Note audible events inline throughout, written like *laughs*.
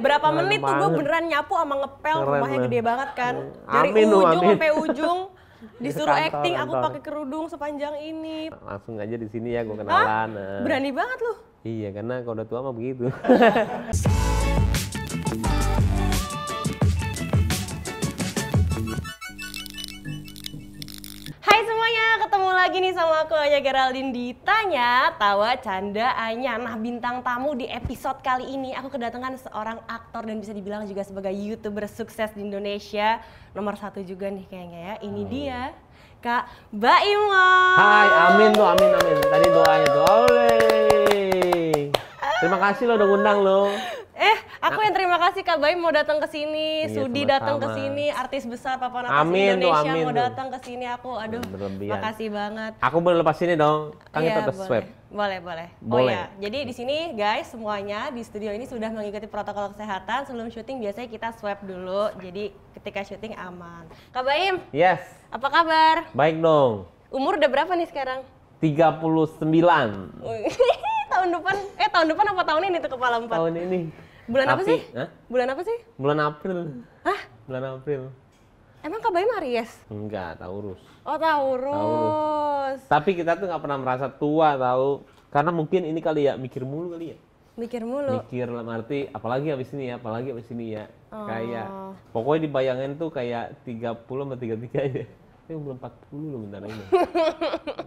berapa Keren menit tuh gue beneran nyapu sama ngepel Keren, rumahnya gede banget kan dari amin, ujung amin. sampai *laughs* ujung disuruh kantor, acting kantor. aku pakai kerudung sepanjang ini langsung aja di sini ya gue kenalan Hah? Eh. berani banget lu iya karena kalau udah tua mah begitu *laughs* lagi nih sama aku Anya Geraldine ditanya tawa canda Anya. Nah bintang tamu di episode kali ini aku kedatangan seorang aktor dan bisa dibilang juga sebagai youtuber sukses di Indonesia nomor satu juga nih kayaknya ya. Ini dia Kak Baimo. Hai, amin tuh, amin amin. Tadi doanya tuh, Terima kasih lo udah undang lo. Eh, aku nah. yang terima kasih Kak Baim mau datang ke sini, iya, Sudi datang ke sini, artis besar papan atas amin, Indonesia amin, mau datang ke sini aku. Aduh, Berlebihan. makasih banget. Aku boleh lepas sini dong. Kan iya, kita swab. Boleh, boleh. Oh, boleh. ya, jadi di sini guys semuanya di studio ini sudah mengikuti protokol kesehatan. Sebelum syuting biasanya kita swab dulu. Jadi ketika syuting aman. Kak Baim. Yes. Apa kabar? Baik dong. Umur udah berapa nih sekarang? 39. *laughs* tahun depan eh tahun depan apa tahun ini tuh kepala empat? Tahun ini. Bulan Tapi, apa sih? Hah? Bulan apa sih? Bulan April. Hah? Bulan April. Emang Kak Bayu Aries? Enggak, Taurus. Oh, Taurus. Taurus. Tapi kita tuh nggak pernah merasa tua tahu. Karena mungkin ini kali ya mikir mulu kali ya. Mikir mulu. Mikir lah arti apalagi habis ini ya, apalagi habis ini ya. Oh. Kayak pokoknya dibayangin tuh kayak 30 sama 33 aja. Tapi belum 40 loh bentar ini. *laughs*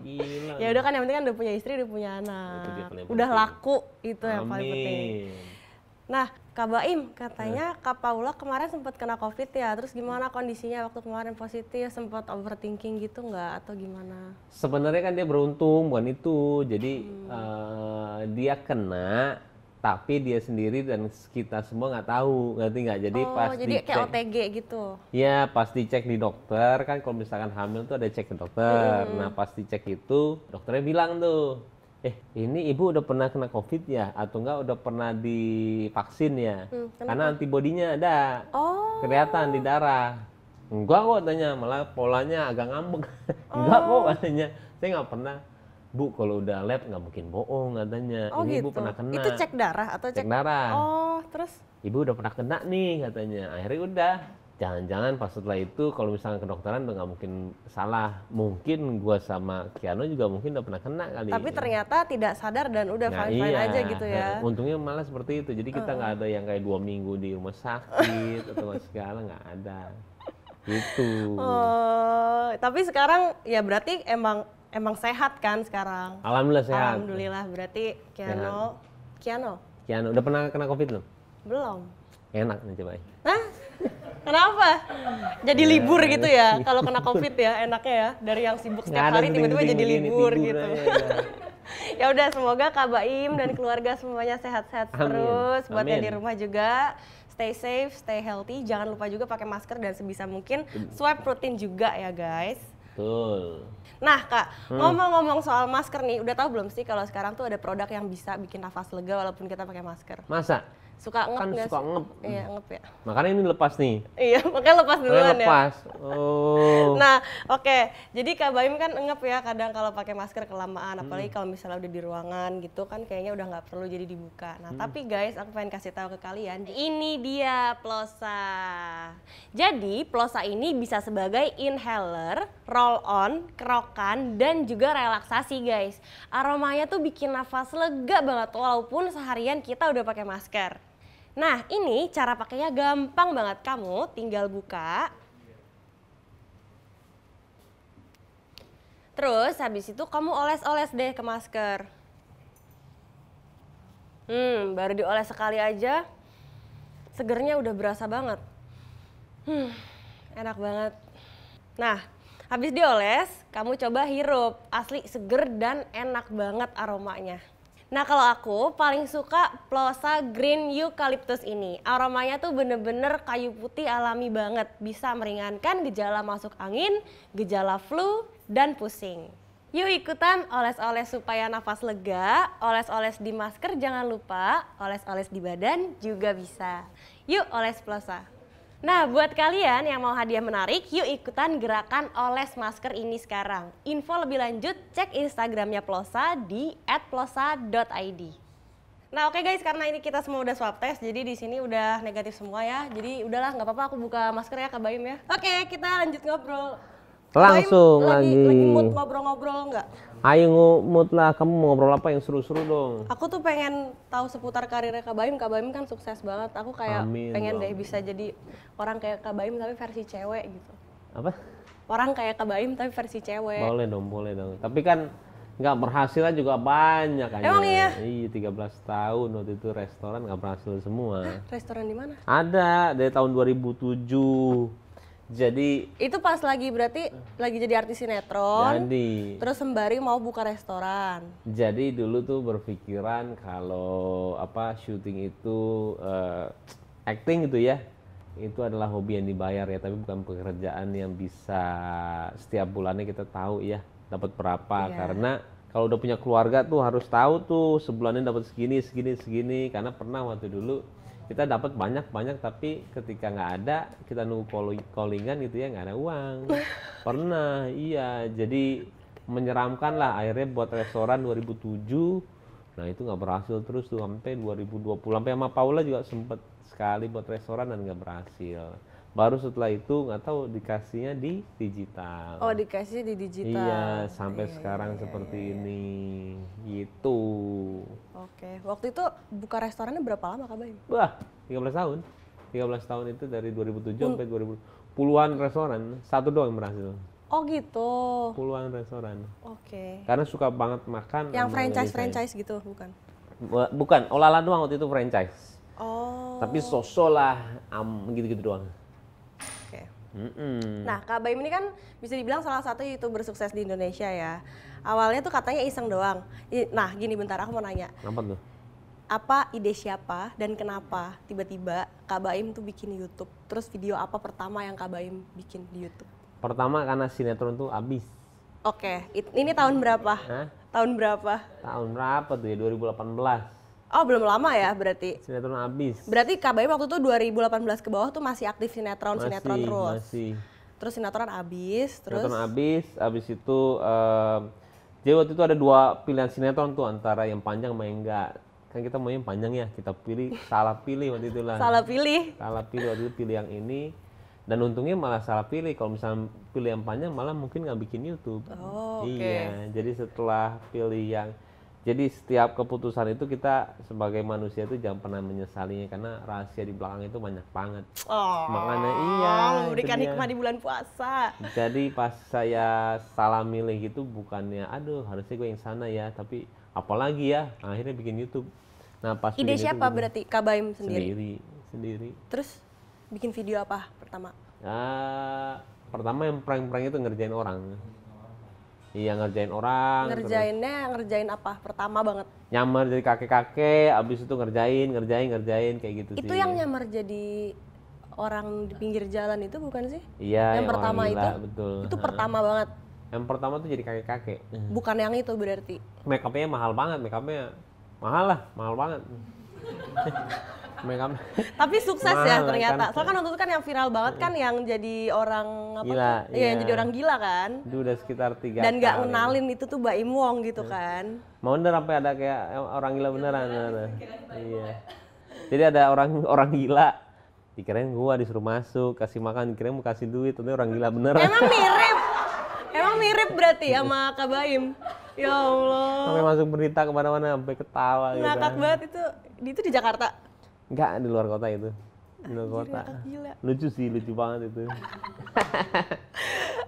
Gila. Ya udah kan yang penting kan udah punya istri, udah punya anak. Udah laku itu Amin. yang paling penting. Nah, Kak Baim katanya iya. Kak Paula kemarin sempat kena COVID ya. Terus gimana kondisinya waktu kemarin positif? Sempat overthinking gitu nggak atau gimana? Sebenarnya kan dia beruntung bukan itu. Jadi hmm. uh, dia kena tapi dia sendiri dan kita semua nggak tahu ngerti nggak jadi oh, pas jadi kayak OTG gitu ya pas dicek di dokter kan kalau misalkan hamil tuh ada cek ke dokter hmm. nah pas dicek itu dokternya bilang tuh eh ini ibu udah pernah kena covid ya atau enggak udah pernah divaksin ya hmm, karena antibodinya ada oh. kelihatan di darah enggak kok tanya malah polanya agak ngambek oh. *laughs* enggak kok oh. katanya saya nggak pernah bu kalau udah lab nggak mungkin bohong katanya oh, ini gitu. ibu pernah kena itu cek darah atau cek, cek darah oh terus ibu udah pernah kena nih katanya akhirnya udah jangan-jangan pas setelah itu kalau misalnya kedokteran udah nggak mungkin salah mungkin gue sama Kiano juga mungkin udah pernah kena kali tapi ternyata tidak sadar dan udah nah, fine fine iya. aja gitu ya nah, *laughs* untungnya malah seperti itu jadi kita nggak uh. ada yang kayak dua minggu di rumah sakit *laughs* atau segala nggak ada gitu oh tapi sekarang ya berarti emang emang sehat kan sekarang alhamdulillah sehat alhamdulillah berarti Kiano sehat. Kiano Kiano udah pernah kena covid belum belum enak nih coba. Hah? Kenapa? Jadi ya, libur iya. gitu ya? Kalau kena covid ya enaknya ya dari yang sibuk setiap hari tiba-tiba jadi libur gitu. Iya. *laughs* ya udah semoga Kak Baim dan keluarga semuanya sehat-sehat terus buat Amin. yang di rumah juga stay safe, stay healthy. Jangan lupa juga pakai masker dan sebisa mungkin swab rutin juga ya guys. Betul. Nah kak, ngomong hmm. ngomong-ngomong soal masker nih, udah tahu belum sih kalau sekarang tuh ada produk yang bisa bikin nafas lega walaupun kita pakai masker? Masa? suka ngep kan suka sih? ngep iya hmm. ngep ya makanya ini lepas nih iya makanya lepas duluan makanya lepas. ya lepas oh *laughs* nah oke okay. jadi kak Baim kan ngep ya kadang kalau pakai masker kelamaan apalagi hmm. kalau misalnya udah di ruangan gitu kan kayaknya udah nggak perlu jadi dibuka nah hmm. tapi guys aku pengen kasih tahu ke kalian ini dia plosa jadi plosa ini bisa sebagai inhaler roll on kerokan dan juga relaksasi guys aromanya tuh bikin nafas lega banget walaupun seharian kita udah pakai masker Nah ini cara pakainya gampang banget. Kamu tinggal buka. Terus habis itu kamu oles-oles deh ke masker. Hmm, baru dioles sekali aja, segernya udah berasa banget. Hmm, enak banget. Nah, habis dioles, kamu coba hirup. Asli seger dan enak banget aromanya. Nah kalau aku paling suka Plosa Green Eucalyptus ini. Aromanya tuh bener-bener kayu putih alami banget. Bisa meringankan gejala masuk angin, gejala flu, dan pusing. Yuk ikutan oles-oles supaya nafas lega, oles-oles di masker jangan lupa, oles-oles di badan juga bisa. Yuk oles Plosa. Nah, buat kalian yang mau hadiah menarik, yuk ikutan gerakan oles masker ini sekarang. Info lebih lanjut, cek Instagramnya Plosa di @plosa.id. Nah oke okay guys, karena ini kita semua udah swab test, jadi di sini udah negatif semua ya. Jadi udahlah, nggak apa-apa aku buka masker ya Kak Bayum ya. Oke, okay, kita lanjut ngobrol langsung lagi lagi, lagi mood ngobrol-ngobrol nggak Ayo ngomut lah, kamu mau ngobrol apa yang seru-seru dong? Aku tuh pengen tahu seputar karirnya Kak Baim. Kak Baim kan sukses banget. Aku kayak Amin, pengen deh bisa jadi orang kayak Kak Baim tapi versi cewek gitu. Apa? Orang kayak Kak Baim tapi versi cewek. Boleh dong, boleh dong. Tapi kan nggak berhasil juga banyak aja. Emang iya? Iya, 13 tahun waktu itu restoran nggak berhasil semua. restoran di mana? Ada, dari tahun 2007. Jadi itu pas lagi berarti lagi jadi artis sinetron. Jadi. Terus sembari mau buka restoran. Jadi dulu tuh berpikiran kalau apa syuting itu uh, acting gitu ya. Itu adalah hobi yang dibayar ya, tapi bukan pekerjaan yang bisa setiap bulannya kita tahu ya dapat berapa yeah. karena kalau udah punya keluarga tuh harus tahu tuh sebulannya dapat segini, segini, segini karena pernah waktu dulu kita dapat banyak banyak tapi ketika nggak ada kita nunggu calling, callingan gitu ya nggak ada uang *laughs* pernah iya jadi menyeramkan lah akhirnya buat restoran 2007 nah itu nggak berhasil terus tuh sampai 2020 sampai sama Paula juga sempet sekali buat restoran dan nggak berhasil baru setelah itu nggak tahu dikasihnya di digital oh dikasih di digital iya sampai iya, iya sekarang iya, iya, seperti iya, ini gitu oke waktu itu buka restorannya berapa lama kak Bayu? wah 13 tahun 13 tahun itu dari 2007 tujuh hmm. sampai 2000 puluhan restoran satu doang yang berhasil Oh gitu. Puluhan restoran. Oke. Okay. Karena suka banget makan. Yang franchise franchise gitu bukan? Bukan, olahan doang waktu itu franchise. Oh. Tapi sosolah, am um, gitu-gitu doang. Mm-hmm. Nah, Kak Baim ini kan bisa dibilang salah satu youtuber sukses di Indonesia ya. Awalnya tuh katanya iseng doang. Nah, gini bentar aku mau nanya. Apa tuh? Apa ide siapa dan kenapa tiba-tiba Kak Baim tuh bikin YouTube? Terus video apa pertama yang Kak Baim bikin di YouTube? Pertama karena sinetron tuh abis. Oke, okay. ini tahun berapa? Hah? Tahun berapa? Tahun berapa tuh ya? 2018. Oh belum lama ya berarti. Sinetron abis. Berarti KBM waktu itu 2018 ke bawah tuh masih aktif sinetron masih, sinetron terus. Masih. Terus sinetron abis. Terus. Sinetron abis. Abis itu. Uh, jadi waktu itu ada dua pilihan sinetron tuh antara yang panjang sama yang enggak. Kan kita mau yang panjang ya kita pilih salah pilih waktu itu lah. salah pilih. Salah pilih waktu itu pilih yang ini. Dan untungnya malah salah pilih. Kalau misalnya pilih yang panjang malah mungkin nggak bikin YouTube. Oh, iya. Okay. Jadi setelah pilih yang jadi setiap keputusan itu kita sebagai manusia itu jangan pernah menyesalinya karena rahasia di belakang itu banyak banget. Oh, Makanya iya. Memberikan hikmah di bulan puasa. Jadi pas saya salah milih itu bukannya aduh harusnya gue yang sana ya tapi apalagi ya akhirnya bikin YouTube. Nah pas ide siapa YouTube, berarti Kabaim sendiri? Sendiri sendiri. Terus bikin video apa pertama? Uh, pertama yang prank-prank itu ngerjain orang. Iya ngerjain orang. Ngerjainnya terus. ngerjain apa? Pertama banget. Nyamar jadi kakek-kakek, abis itu ngerjain, ngerjain, ngerjain kayak gitu itu sih. Itu yang nyamar jadi orang di pinggir jalan itu bukan sih? Iya. Yang, yang pertama gila, itu. Betul. Itu pertama banget. Yang pertama tuh jadi kakek-kakek. Bukan yang itu berarti. Makeupnya mahal banget, makeupnya mahal lah, mahal banget. *laughs* Makeup. Tapi sukses ya ternyata. Kan. Soalnya kan waktu itu kan yang viral banget kan yang jadi orang apa? Gila. Iya, yang iya. jadi orang gila kan. Itu udah sekitar tiga. Dan nggak kenalin itu tuh Mbak Wong gitu yeah. kan. Mau bener sampai ada kayak orang gila beneran. Iya. Nah, Iya. Jadi ada orang orang gila dikirain gua disuruh masuk, kasih makan, dikirain mau kasih duit, tapi orang gila beneran. Emang *laughs* mirip. Emang mirip berarti ya sama Kak Baim. Ya Allah. Sampai masuk berita kemana-mana, sampai ketawa Ngakak gitu. Ngakak kan. banget itu. Itu di Jakarta? Enggak di luar kota itu. Di luar kota. Gila. Lucu sih, lucu banget itu. *laughs*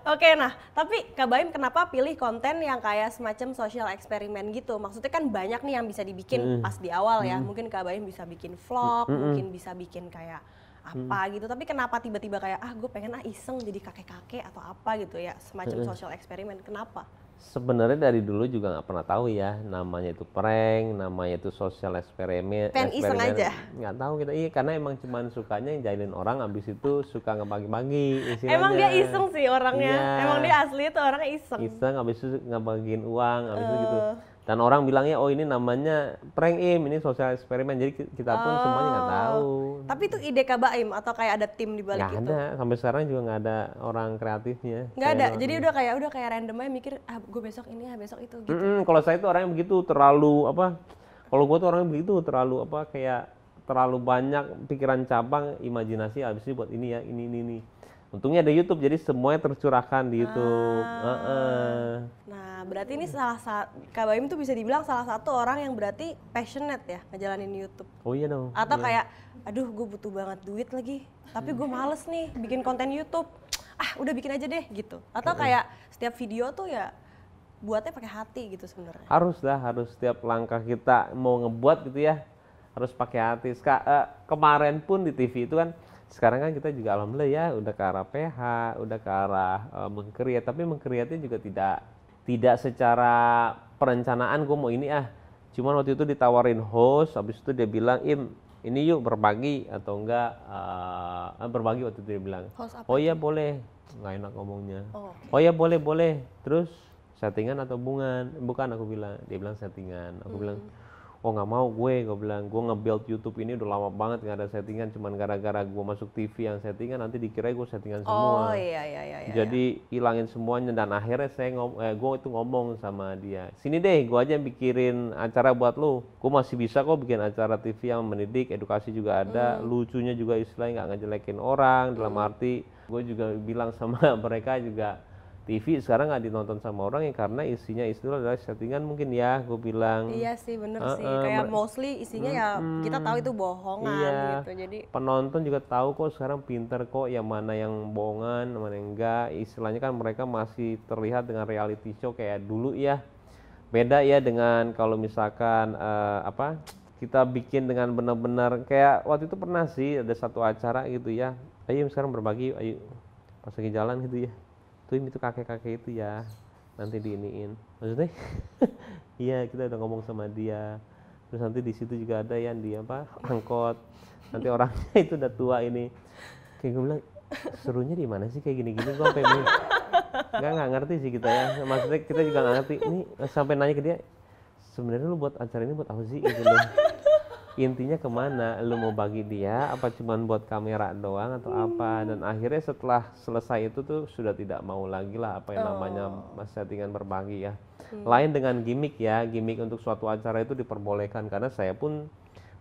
Oke, nah tapi Kak kenapa pilih konten yang kayak semacam social eksperimen gitu? Maksudnya kan banyak nih yang bisa dibikin mm. pas di awal ya. Mm. Mungkin Kak bisa bikin vlog, mm mungkin bisa bikin kayak hmm. apa mm. gitu. Tapi kenapa tiba-tiba kayak ah gue pengen ah iseng jadi kakek-kakek atau apa gitu ya semacam mm. social eksperimen? Kenapa? sebenarnya dari dulu juga nggak pernah tahu ya namanya itu prank, namanya itu sosial eksperimen. Pen iseng aja. Nggak tahu kita, iya karena emang cuman sukanya jahilin orang, abis itu suka ngebagi-bagi. Emang dia iseng sih orangnya, iya. emang dia asli itu orangnya iseng. Iseng, abis itu ngebagiin uang, abis uh. itu gitu eh dan orang bilangnya oh ini namanya prank im ini sosial eksperimen jadi kita pun oh. semuanya nggak tahu tapi itu ide kabaim atau kayak ada tim di balik gak itu ada sampai sekarang juga nggak ada orang kreatifnya nggak ada jadi udah kayak udah kayak random aja mikir ah gue besok ini ah besok itu gitu mm hmm kalau saya itu orangnya begitu terlalu apa kalau gue tuh orangnya begitu terlalu apa kayak terlalu banyak pikiran cabang imajinasi habis ini buat ini ya ini ini ini Untungnya ada YouTube, jadi semuanya tercurahkan di YouTube. Ah. Uh -uh. Nah, berarti ini salah satu, Kak Baim tuh bisa dibilang salah satu orang yang berarti passionate ya ngejalanin YouTube. Oh iya dong. Atau yeah. kayak, aduh gue butuh banget duit lagi, tapi gue males nih bikin konten YouTube. Ah, udah bikin aja deh gitu. Atau kayak setiap video tuh ya buatnya pakai hati gitu sebenarnya. Harus lah, harus setiap langkah kita mau ngebuat gitu ya harus pakai hati. Kak, uh, eh, kemarin pun di TV itu kan sekarang kan kita juga alhamdulillah ya udah ke arah PH, udah ke arah e, eh, mengkreat, tapi mengkreatnya juga tidak tidak secara perencanaan gue mau ini ah. Cuman waktu itu ditawarin host, habis itu dia bilang im ini yuk berbagi atau enggak e, berbagi waktu itu dia bilang. Oh iya boleh, nggak enak ngomongnya. Oh, oh iya boleh boleh, terus settingan atau bungan? Bukan aku bilang, dia bilang settingan. Aku hmm. bilang oh nggak mau gue gue bilang gue nge-build YouTube ini udah lama banget nggak ada settingan cuman gara-gara gue masuk TV yang settingan nanti dikira gue settingan oh, semua oh iya iya iya, jadi hilangin iya. semuanya dan akhirnya saya ngom eh, gue itu ngomong sama dia sini deh gue aja yang pikirin acara buat lo, gue masih bisa kok bikin acara TV yang mendidik edukasi juga ada hmm. lucunya juga istilahnya nggak ngejelekin orang dalam hmm. arti gue juga bilang sama *laughs* mereka juga TV sekarang nggak ditonton sama orang ya karena isinya itu adalah settingan mungkin ya gue bilang iya sih bener uh, sih kayak mostly isinya uh, ya hmm. kita tahu itu bohongan iya, gitu jadi penonton juga tahu kok sekarang pinter kok yang mana yang bohongan mana yang enggak istilahnya kan mereka masih terlihat dengan reality show kayak dulu ya beda ya dengan kalau misalkan uh, apa kita bikin dengan benar-benar kayak waktu itu pernah sih ada satu acara gitu ya ayo sekarang berbagi ayo pas lagi jalan gitu ya tuh itu kakek-kakek itu ya nanti diiniin maksudnya *laughs* iya kita udah ngomong sama dia terus nanti di situ juga ada yang di apa angkot nanti orangnya *laughs* itu udah tua ini kayak gue bilang serunya di mana sih kayak gini-gini gue sampai nggak nggak ngerti sih kita ya maksudnya kita juga nggak ngerti ini sampai nanya ke dia sebenarnya lu buat acara ini buat apa sih gitu loh intinya kemana lu mau bagi dia apa cuma buat kamera doang atau hmm. apa dan akhirnya setelah selesai itu tuh sudah tidak mau lagi lah apa yang oh. namanya settingan berbagi ya hmm. lain dengan gimmick ya gimmick untuk suatu acara itu diperbolehkan karena saya pun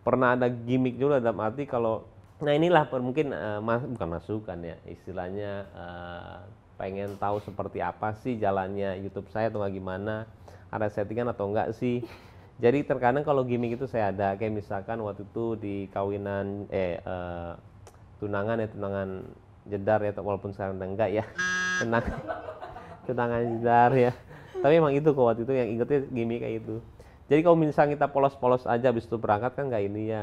pernah ada gimmick juga dalam arti kalau nah inilah mungkin uh, mas bukan masukan ya istilahnya uh, pengen tahu seperti apa sih jalannya YouTube saya atau gimana ada settingan atau enggak sih *laughs* jadi terkadang kalau gimmick itu saya ada kayak misalkan waktu itu di kawinan eh uh, tunangan ya tunangan jedar ya walaupun sekarang udah enggak ya *laughs* tunangan tunangan jedar ya tapi emang itu kok waktu itu yang ingetnya gimmick kayak itu jadi kalau misalnya kita polos-polos aja habis itu berangkat kan enggak ini ya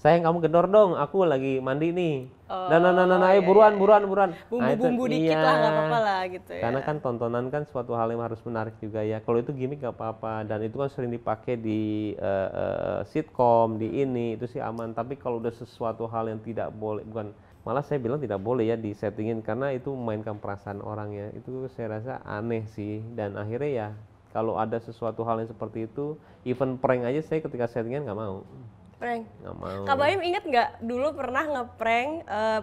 sayang kamu gedor dong aku lagi mandi nih oh, nah nah nah nah, iya, buruan, iya. buruan iya. buruan ah, bumbu nah, itu, bumbu iya. dikit lah iya. nggak apa-apa lah gitu ya karena kan tontonan kan suatu hal yang harus menarik juga ya kalau itu gimmick nggak apa-apa dan itu kan sering dipakai di uh, uh, sitkom di ini itu sih aman tapi kalau udah sesuatu hal yang tidak boleh bukan malah saya bilang tidak boleh ya disettingin karena itu memainkan perasaan orang ya itu saya rasa aneh sih dan akhirnya ya kalau ada sesuatu hal yang seperti itu even prank aja saya ketika settingan nggak mau Prank. Gak mau. Kak Baim inget nggak dulu pernah ngeprank uh,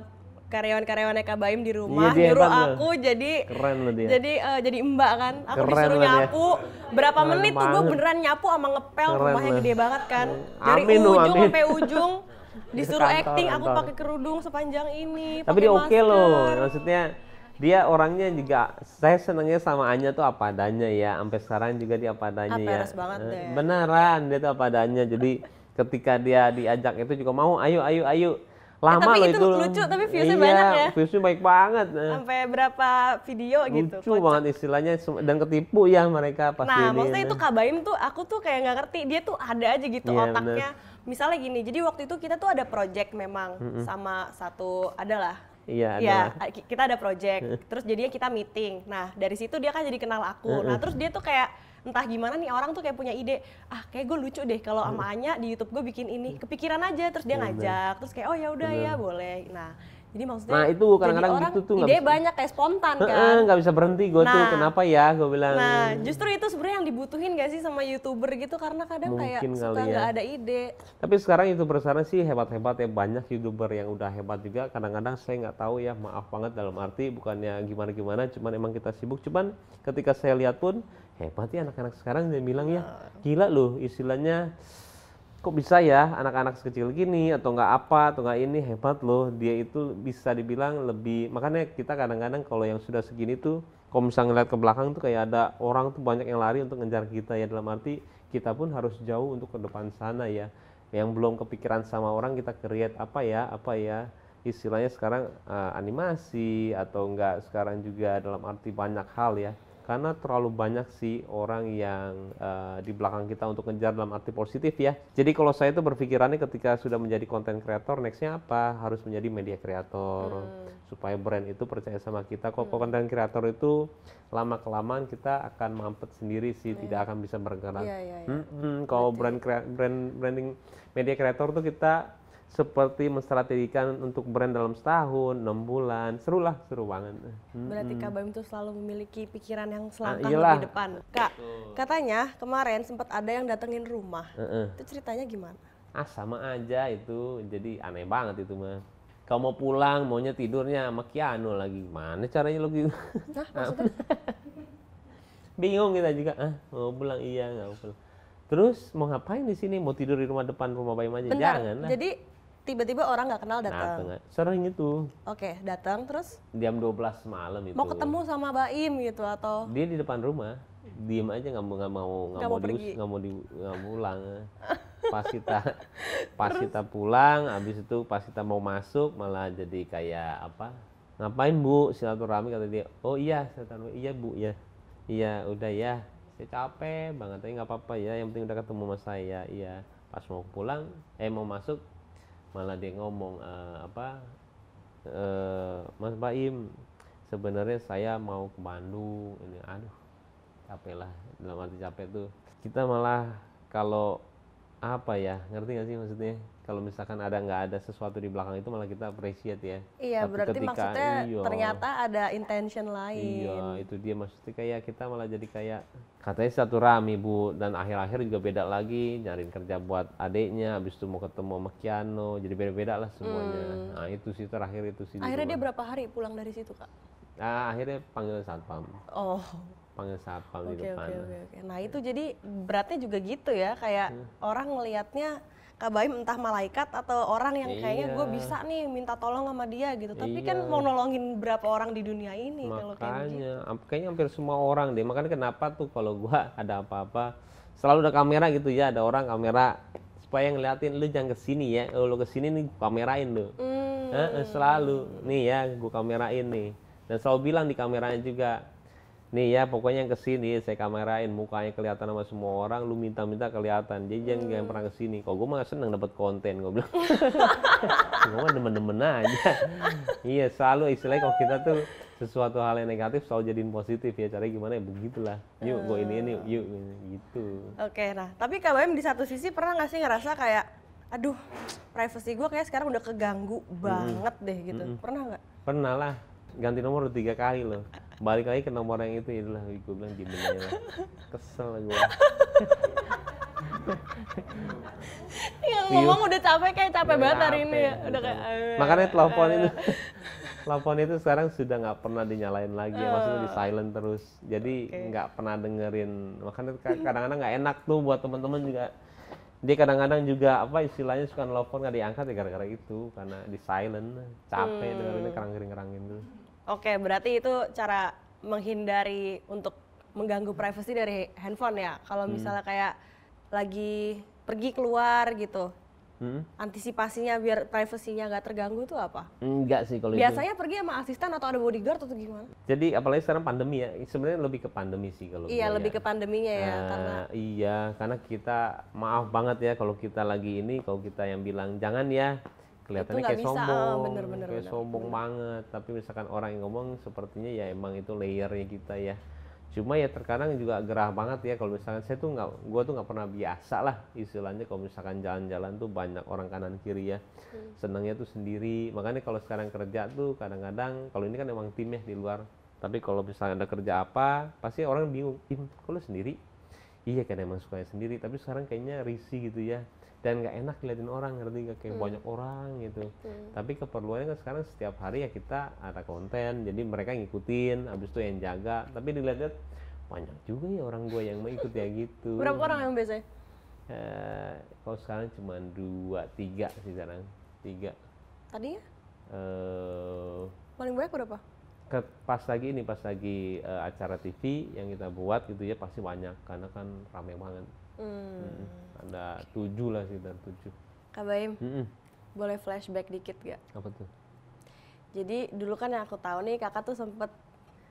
karyawan-karyawannya Kak Baim di rumah iya, nyuruh aku jadi keren loh dia. jadi uh, jadi mbak kan aku keren disuruh nyapu dia. berapa keren menit banget. tuh gue beneran nyapu sama ngepel keren rumahnya gede banget kan dari amin, ujung amin. sampai ujung *laughs* disuruh kantor, acting kantor. aku pakai kerudung sepanjang ini tapi dia oke loh maksudnya dia orangnya juga saya senangnya sama Anya tuh apa adanya ya sampai sekarang juga dia apa adanya Aperes ya banget eh, deh. beneran dia tuh apa adanya jadi ketika dia diajak itu juga mau ayo ayo ayo lama eh, tapi gitu itu, lucu tapi viewsnya iya, banyak ya viewsnya baik banget eh. sampai berapa video lucu gitu lucu banget istilahnya dan ketipu ya mereka pasti nah ini, maksudnya itu kabain tuh aku tuh kayak nggak ngerti dia tuh ada aja gitu yeah, otaknya bener. misalnya gini jadi waktu itu kita tuh ada project memang mm -hmm. sama satu adalah Iya, ya, kita ada project. *laughs* Terus jadinya kita meeting. Nah, dari situ dia kan jadi kenal aku. Nah, terus dia tuh kayak entah gimana nih orang tuh kayak punya ide ah kayak gue lucu deh kalau sama iya. Anya di YouTube gue bikin ini iya. kepikiran aja terus dia ngajak terus kayak oh ya udah ya boleh nah jadi maksudnya nah itu kadang-kadang gitu tuh ide banyak kayak spontan kan nggak bisa berhenti gue nah, tuh kenapa ya gue bilang nah justru itu sebenarnya yang dibutuhin gak sih sama youtuber gitu karena kadang Mungkin kayak suka ya. nggak ya. ada ide tapi sekarang itu sana sih hebat-hebat ya banyak youtuber yang udah hebat juga kadang-kadang saya nggak tahu ya maaf banget dalam arti bukannya gimana-gimana cuman emang kita sibuk cuman ketika saya lihat pun hebat ya anak-anak sekarang dia bilang ya gila loh istilahnya kok bisa ya anak-anak sekecil gini atau nggak apa atau nggak ini hebat loh dia itu bisa dibilang lebih makanya kita kadang-kadang kalau yang sudah segini tuh kalau misalnya ngeliat ke belakang tuh kayak ada orang tuh banyak yang lari untuk ngejar kita ya dalam arti kita pun harus jauh untuk ke depan sana ya yang belum kepikiran sama orang kita create apa ya apa ya istilahnya sekarang uh, animasi atau enggak sekarang juga dalam arti banyak hal ya karena terlalu banyak sih orang yang uh, di belakang kita untuk ngejar dalam arti positif ya. Jadi kalau saya itu berpikirannya ketika sudah menjadi konten kreator, nextnya apa? Harus menjadi media kreator hmm. supaya brand itu percaya sama kita. Kalau konten hmm. kreator itu lama kelamaan kita akan mampet sendiri sih, yeah. tidak akan bisa bergerak. Yeah, yeah, yeah. Hmm, hmm, kalau brand brand branding media kreator tuh kita seperti menstrategikan untuk brand dalam setahun, enam bulan, seru lah, seru banget. Hmm. Berarti Kak itu selalu memiliki pikiran yang ah, selangkah nah, lebih depan. Kak, katanya kemarin sempat ada yang datengin rumah. Uh-uh. Itu ceritanya gimana? Ah sama aja itu, jadi aneh banget itu mah. Kau mau pulang, maunya tidurnya sama Kiano lagi. Mana caranya lo gitu? Nah, *laughs* maksudnya? *laughs* Bingung kita juga. Ah, mau pulang? Iya, nggak mau pulang. Terus mau ngapain di sini? Mau tidur di rumah depan rumah Bayam aja? Bentar, Jangan lah. Jadi tiba-tiba orang nggak kenal nah, datang. Nah, sering itu. Oke, okay, datang terus? Jam 12 malam itu. Mau ketemu sama Baim gitu atau? Dia di depan rumah, diem aja nggak mau nggak mau nggak mau dius nggak mau di nggak mau pulang. *laughs* pas kita pas terus? kita pulang, habis itu pas kita mau masuk malah jadi kayak apa? Ngapain bu silaturahmi kata dia? Oh iya silaturahmi iya bu ya iya udah ya saya capek banget tapi nggak apa-apa ya yang penting udah ketemu sama saya iya pas mau pulang eh mau masuk malah dia ngomong uh, apa uh, Mas Baim sebenarnya saya mau ke Bandung ini aduh capek lah dalam arti capek tuh kita malah kalau apa ya ngerti gak sih maksudnya kalau misalkan ada nggak ada sesuatu di belakang itu malah kita appreciate ya. Iya, Tapi berarti ketika, maksudnya iyo, ternyata ada intention lain. Iya, itu dia maksudnya kayak kita malah jadi kayak katanya satu rami Bu dan akhir-akhir juga beda lagi nyariin kerja buat adiknya habis itu mau ketemu sama Kiano jadi beda-beda lah semuanya. Hmm. Nah, itu sih terakhir itu sih. Akhirnya dia berapa hari pulang dari situ, Kak? Nah, akhirnya panggil satpam. Oh panggil satpam okay, di depan. Okay, okay, okay. Nah itu jadi beratnya juga gitu ya, kayak hmm. orang melihatnya Kak Baim entah malaikat atau orang yang kayaknya iya. gue bisa nih minta tolong sama dia gitu. Tapi iya. kan mau nolongin berapa orang di dunia ini makanya, kalau kayak gitu. kayaknya hampir semua orang deh. Makanya kenapa tuh kalau gue *laughs* ada apa-apa selalu ada kamera gitu ya, ada orang kamera supaya ngeliatin lu jangan kesini ya. Lu kesini nih gua kamerain lu. Hmm. Eh, selalu nih ya gue kamerain nih. Dan selalu bilang di kameranya juga nih ya pokoknya yang kesini saya kamerain mukanya kelihatan sama semua orang lu minta-minta kelihatan jadi jangan hmm. jangan pernah kesini kok gue mah seneng dapat konten gue bilang *laughs* gue mah demen-demen aja iya selalu istilahnya kalau kita tuh sesuatu hal yang negatif selalu jadiin positif ya cari gimana ya begitulah yuk gue ini yuk yuk gitu oke okay, nah tapi kalau em di satu sisi pernah nggak sih ngerasa kayak aduh privacy gue kayak sekarang udah keganggu hmm. banget hmm. deh gitu hmm. pernah nggak pernah lah ganti nomor udah tiga kali loh balik lagi ke nomor yang itu itulah gue bilang diemin kesel lah gue ya, ngomong udah capek kayak capek udah banget hari ini ya. Udah kayak eh, makanya telepon itu eh. telepon itu sekarang sudah nggak pernah dinyalain lagi ya maksudnya di silent terus jadi nggak okay. pernah dengerin makanya kan kadang-kadang nggak enak tuh buat teman-teman juga dia kadang-kadang juga apa istilahnya suka nelfon nggak diangkat ya gara-gara itu karena di silent capek hmm. dengerin kerang-kering kerangin tuh Oke, berarti itu cara menghindari untuk mengganggu privasi dari handphone ya. Kalau hmm. misalnya hmm. kayak lagi pergi keluar gitu, Hmm? Antisipasinya biar privasinya nggak terganggu itu apa? Enggak sih kalau Biasanya itu. pergi sama asisten atau ada bodyguard atau gimana? Jadi apalagi sekarang pandemi ya, sebenarnya lebih ke pandemi sih kalau Iya, lebih ya. ke pandeminya ya uh, karena Iya, karena kita maaf banget ya kalau kita lagi ini kalau kita yang bilang jangan ya kelihatannya kayak ah, sombong, bener, bener, kayak bener, sombong bener. Hmm. banget. Tapi misalkan orang yang ngomong sepertinya ya emang itu layernya kita ya. Cuma ya terkadang juga gerah banget ya kalau misalkan saya tuh nggak, gue tuh nggak pernah biasa lah istilahnya kalau misalkan jalan-jalan tuh banyak orang kanan kiri ya. Hmm. Senangnya tuh sendiri. Makanya kalau sekarang kerja tuh kadang-kadang kalau ini kan emang tim ya di luar. Tapi kalau misalnya ada kerja apa, pasti orang bingung, Tim, kalau sendiri? Iya kan emang sukanya sendiri, tapi sekarang kayaknya risih gitu ya dan nggak enak ngeliatin orang ngerti gak kayak hmm. banyak orang gitu hmm. tapi keperluannya kan sekarang setiap hari ya kita ada konten jadi mereka ngikutin habis itu yang jaga tapi dilihat-lihat banyak juga ya orang gue yang mau ikut ya gitu berapa orang yang biasanya uh, kalau sekarang cuma dua tiga sih sekarang tiga tadi ya uh, eh, paling banyak berapa ke, pas lagi ini pas lagi uh, acara TV yang kita buat gitu ya pasti banyak karena kan ramai banget Hmm. Ada tujuh lah sih, dan tujuh. Kak Baim, mm -mm. boleh flashback dikit gak? Apa tuh? Jadi dulu kan yang aku tahu nih kakak tuh sempet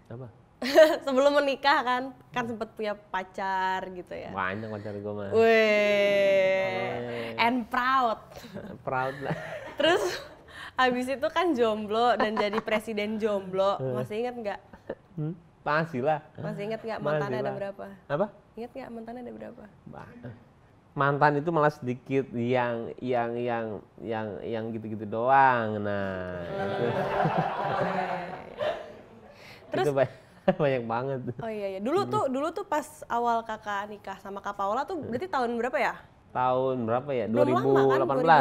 apa? *laughs* sebelum menikah kan, kan sempet punya pacar gitu ya. Banyak pacar gue mah. Weh, and proud. *laughs* proud lah. Terus habis itu kan jomblo dan jadi presiden jomblo, eh. masih inget gak? Hmm? Masih lah. Masih ingat nggak mantannya ada berapa? Apa? Ingat nggak mantannya ada berapa? Mantan itu malah sedikit yang yang yang yang yang gitu-gitu doang. Nah. Oh, iya, iya, iya. Itu. Terus itu banyak, *laughs* banyak banget. Oh iya iya. Dulu tuh dulu tuh pas awal kakak nikah sama Kak Paula tuh hmm. berarti tahun berapa ya? tahun berapa ya? 2018. Lama kan?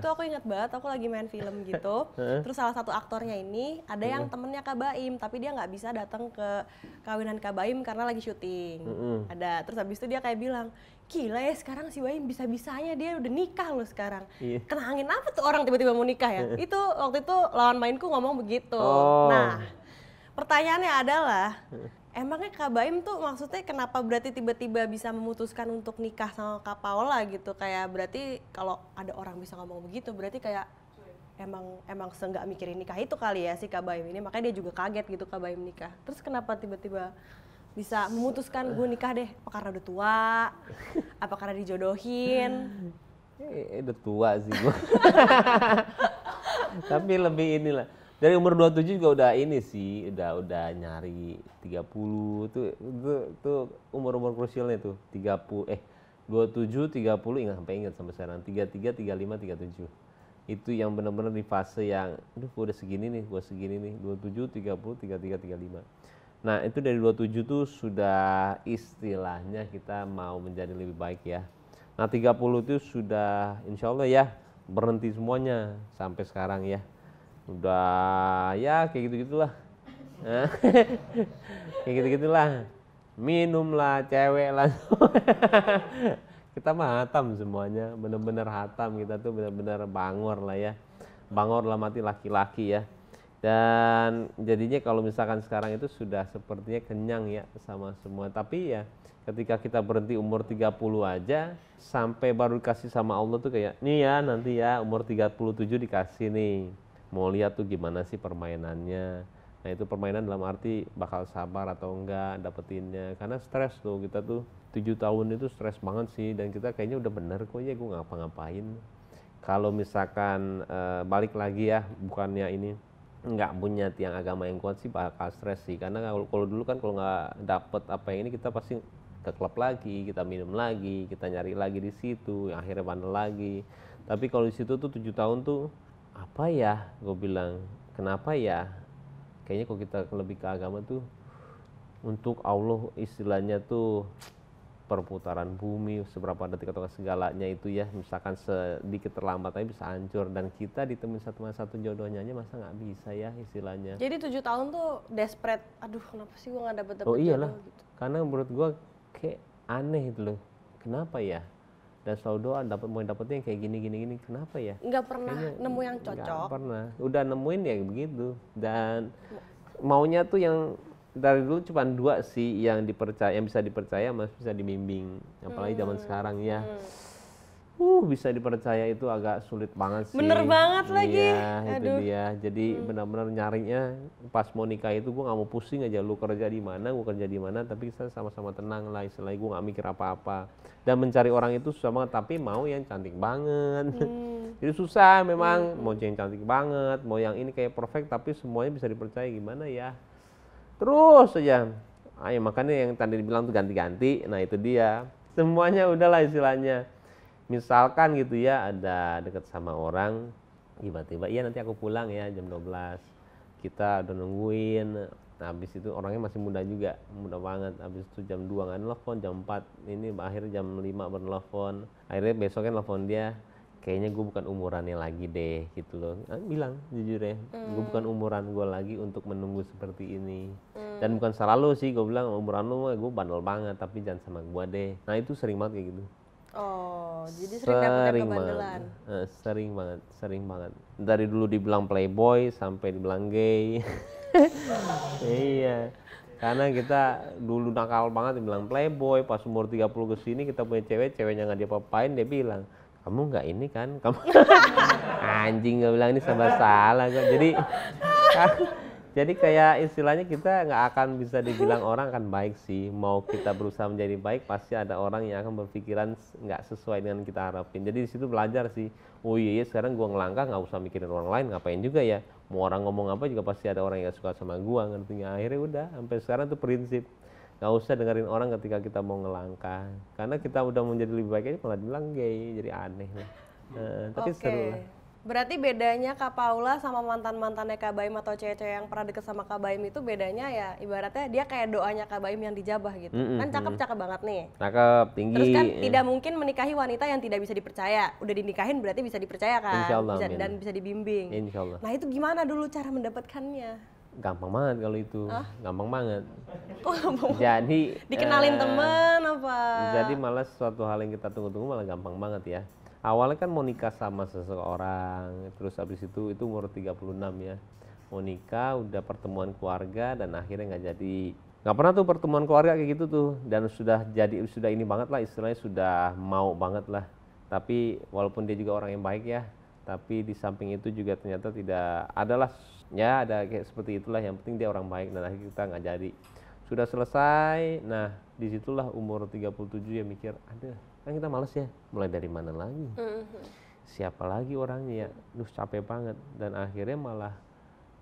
2018. 2018. Nah, itu aku ingat banget, aku lagi main film gitu. *laughs* Terus salah satu aktornya ini ada yang temennya Kabaim, tapi dia nggak bisa datang ke kawinan Kabaim karena lagi syuting. Ada. Terus habis itu dia kayak bilang, gila ya sekarang si Baim bisa-bisanya dia udah nikah loh sekarang. Iya. Kena angin apa tuh orang tiba-tiba mau nikah ya? itu waktu itu lawan mainku ngomong begitu. Oh. Nah, pertanyaannya adalah Emangnya Kak Baim tuh maksudnya kenapa berarti tiba-tiba bisa memutuskan untuk nikah sama Kak Paola gitu? Kayak berarti kalau ada orang bisa ngomong begitu berarti kayak emang emang seenggak mikirin nikah itu kali ya si Kak Baim ini makanya dia juga kaget gitu Kak Baim nikah. Terus kenapa tiba-tiba bisa memutuskan gue nikah deh? Apa karena udah tua? Apa karena dijodohin? Eh, udah tua sih gue. *laughs* Tapi lebih inilah dari umur 27 juga udah ini sih, udah udah nyari 30 tuh tuh, tuh umur-umur krusialnya tuh 30 eh 27 30 ingat sampai ingat sampai sekarang 33 35 37 itu yang benar-benar di fase yang aduh gua udah segini nih gua segini nih 27 30 33 35 nah itu dari 27 tuh sudah istilahnya kita mau menjadi lebih baik ya nah 30 itu sudah insya Allah ya berhenti semuanya sampai sekarang ya udah ya kayak gitu gitulah eh, *laughs* kayak gitu gitulah minum lah cewek lah *laughs* kita mah hatam semuanya bener-bener hatam kita tuh bener-bener bangor lah ya bangor lah mati laki-laki ya dan jadinya kalau misalkan sekarang itu sudah sepertinya kenyang ya sama semua tapi ya ketika kita berhenti umur 30 aja sampai baru dikasih sama Allah tuh kayak nih ya nanti ya umur 37 dikasih nih mau lihat tuh gimana sih permainannya nah itu permainan dalam arti bakal sabar atau enggak dapetinnya karena stres tuh kita tuh tujuh tahun itu stres banget sih dan kita kayaknya udah bener kok ya gue ngapa-ngapain kalau misalkan e, balik lagi ya bukannya ini nggak punya tiang agama yang kuat sih bakal stres sih karena kalau dulu kan kalau nggak dapet apa yang ini kita pasti ke klub lagi, kita minum lagi, kita nyari lagi di situ, yang akhirnya bandel lagi. Tapi kalau di situ tuh tujuh tahun tuh apa ya gue bilang kenapa ya kayaknya kalau kita lebih ke agama tuh untuk Allah istilahnya tuh perputaran bumi seberapa detik atau segalanya itu ya misalkan sedikit terlambat aja bisa hancur dan kita ditemui satu satu jodohnya aja masa nggak bisa ya istilahnya jadi tujuh tahun tuh desperate aduh kenapa sih gue nggak dapet dapet oh iyalah jodoh, gitu. karena menurut gue kayak aneh itu loh kenapa ya dan selalu doa dapat mau dapetnya kayak gini gini gini kenapa ya nggak pernah Kayaknya, nemu yang cocok nggak pernah udah nemuin ya begitu dan maunya tuh yang dari dulu cuma dua sih yang dipercaya yang bisa dipercaya masih bisa dibimbing apalagi hmm. zaman sekarang ya hmm uh bisa dipercaya itu agak sulit banget sih. Bener banget iya, lagi. Iya, itu dia. Jadi hmm. benar-benar nyarinya pas mau nikah itu gue nggak mau pusing aja lu kerja di mana, gue kerja di mana, tapi kita sama-sama tenang lah istilahnya gue nggak mikir apa-apa. Dan mencari orang itu susah banget, tapi mau yang cantik banget. Hmm. *laughs* Jadi susah memang hmm. mau yang cantik banget, mau yang ini kayak perfect tapi semuanya bisa dipercaya gimana ya. Terus aja. Ayo makanya yang tadi dibilang tuh ganti-ganti, nah itu dia. Semuanya udahlah istilahnya misalkan gitu ya ada deket sama orang tiba-tiba iya nanti aku pulang ya jam 12 kita udah nungguin nah, habis itu orangnya masih muda juga muda banget habis itu jam 2 nggak nelfon jam 4 ini akhirnya jam 5 telepon, akhirnya besoknya nelfon dia kayaknya gue bukan umurannya lagi deh gitu loh nah, bilang jujur ya mm. gue bukan umuran gue lagi untuk menunggu seperti ini mm. dan bukan selalu sih gue bilang umuran lu gue bandel banget tapi jangan sama gue deh nah itu sering banget kayak gitu Oh, jadi sering, dapat kebandelan. Banget. Eh, sering banget, sering banget. Dari dulu dibilang playboy sampai dibilang gay. *laughs* iya. Karena kita dulu nakal banget dibilang playboy, pas umur 30 ke sini kita punya cewek, ceweknya nggak dia papain dia bilang, "Kamu nggak ini kan? Kamu *laughs* anjing nggak bilang ini sama salah kok." Jadi *laughs* jadi kayak istilahnya kita nggak akan bisa dibilang *laughs* orang akan baik sih mau kita berusaha menjadi baik pasti ada orang yang akan berpikiran nggak sesuai dengan kita harapin jadi di situ belajar sih oh iya, iya sekarang gua ngelangkah nggak usah mikirin orang lain ngapain juga ya mau orang ngomong apa juga pasti ada orang yang suka sama gua nggak? akhirnya udah sampai sekarang tuh prinsip nggak usah dengerin orang ketika kita mau ngelangkah karena kita udah menjadi lebih baik aja malah bilang gay jadi aneh *laughs* Nah, tapi okay. seru lah Berarti bedanya Kak Paula sama mantan-mantannya Kak Baim atau cewek-cewek yang pernah deket sama Kak Baim itu bedanya ya ibaratnya dia kayak doanya Kak Baim yang dijabah gitu. Mm -hmm. Kan cakep-cakep banget nih. Cakep, tinggi. Terus kan ya. tidak mungkin menikahi wanita yang tidak bisa dipercaya. Udah dinikahin berarti bisa dipercaya kan? Insya Allah, bisa, dan bisa dibimbing. Insya Allah. Nah itu gimana dulu cara mendapatkannya? Gampang banget kalau itu, Hah? gampang banget. Oh, gampang jadi dikenalin eh, teman apa? Jadi malah suatu hal yang kita tunggu-tunggu malah gampang banget ya awalnya kan mau nikah sama seseorang terus habis itu itu umur 36 ya mau nikah udah pertemuan keluarga dan akhirnya nggak jadi nggak pernah tuh pertemuan keluarga kayak gitu tuh dan sudah jadi sudah ini banget lah istilahnya sudah mau banget lah tapi walaupun dia juga orang yang baik ya tapi di samping itu juga ternyata tidak adalah ya ada kayak seperti itulah yang penting dia orang baik dan akhirnya kita nggak jadi sudah selesai nah disitulah umur 37 ya mikir aduh kan kita males ya mulai dari mana lagi mm-hmm. siapa lagi orangnya ya terus capek banget dan akhirnya malah